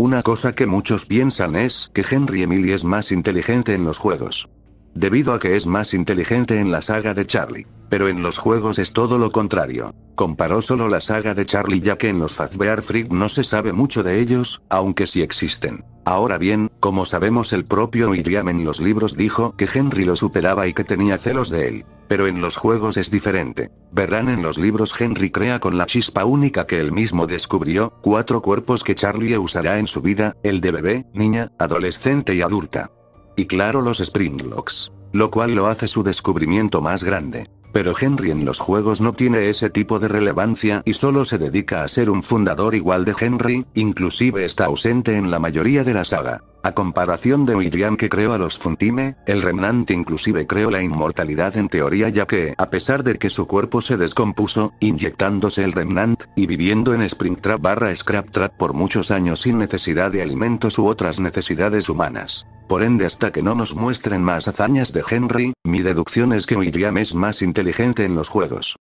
Una cosa que muchos piensan es que Henry Emily es más inteligente en los juegos. Debido a que es más inteligente en la saga de Charlie. Pero en los juegos es todo lo contrario. Comparó solo la saga de Charlie ya que en los Fazbear Freak no se sabe mucho de ellos, aunque sí existen. Ahora bien, como sabemos el propio William en los libros dijo que Henry lo superaba y que tenía celos de él. Pero en los juegos es diferente. Verán en los libros Henry crea con la chispa única que él mismo descubrió, cuatro cuerpos que Charlie usará en su vida, el de bebé, niña, adolescente y adulta. Y claro los Springlocks. Lo cual lo hace su descubrimiento más grande. Pero Henry en los juegos no tiene ese tipo de relevancia y solo se dedica a ser un fundador igual de Henry, inclusive está ausente en la mayoría de la saga. A comparación de William que creó a los Funtime, el Remnant inclusive creó la inmortalidad en teoría ya que, a pesar de que su cuerpo se descompuso, inyectándose el Remnant, y viviendo en Springtrap barra Scraptrap por muchos años sin necesidad de alimentos u otras necesidades humanas. Por ende hasta que no nos muestren más hazañas de Henry, mi deducción es que William es más inteligente en los juegos.